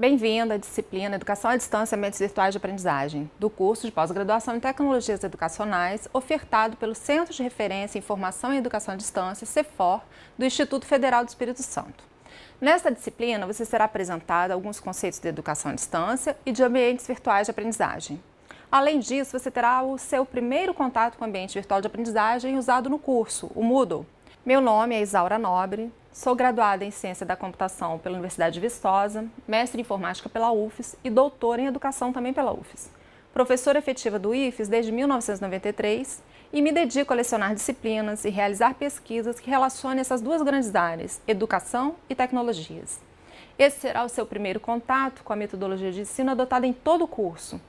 Bem-vinda à disciplina Educação à Distância e Métodos Virtuais de Aprendizagem, do curso de pós-graduação em Tecnologias Educacionais, ofertado pelo Centro de Referência em Formação e Educação à Distância, CEFOR, do Instituto Federal do Espírito Santo. Nesta disciplina, você será apresentado alguns conceitos de educação à distância e de ambientes virtuais de aprendizagem. Além disso, você terá o seu primeiro contato com o ambiente virtual de aprendizagem usado no curso, o Moodle. Meu nome é Isaura Nobre, Sou graduada em Ciência da Computação pela Universidade de Vistosa, mestre em Informática pela UFES e doutora em Educação também pela UFES. Professora efetiva do IFES desde 1993 e me dedico a lecionar disciplinas e realizar pesquisas que relacionem essas duas grandes áreas, educação e tecnologias. Esse será o seu primeiro contato com a metodologia de ensino adotada em todo o curso.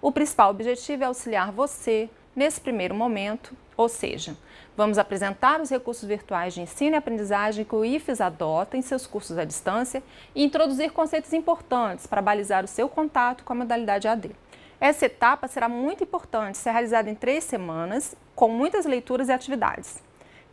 O principal objetivo é auxiliar você nesse primeiro momento, ou seja, vamos apresentar os recursos virtuais de ensino e aprendizagem que o IFES adota em seus cursos à distância e introduzir conceitos importantes para balizar o seu contato com a modalidade AD. Essa etapa será muito importante, será realizada em três semanas, com muitas leituras e atividades.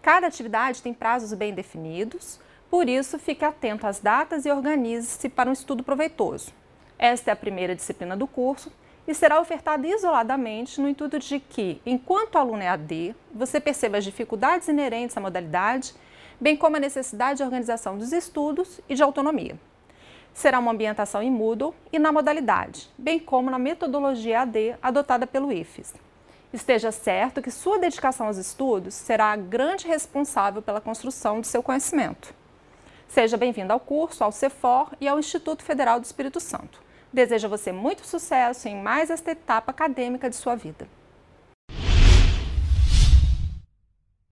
Cada atividade tem prazos bem definidos, por isso fique atento às datas e organize-se para um estudo proveitoso. Esta é a primeira disciplina do curso e será ofertada isoladamente no intuito de que, enquanto aluno é AD, você perceba as dificuldades inerentes à modalidade, bem como a necessidade de organização dos estudos e de autonomia. Será uma ambientação em Moodle e na modalidade, bem como na metodologia AD adotada pelo IFES. Esteja certo que sua dedicação aos estudos será a grande responsável pela construção do seu conhecimento. Seja bem-vindo ao curso, ao CEFOR e ao Instituto Federal do Espírito Santo. Desejo a você muito sucesso em mais esta etapa acadêmica de sua vida.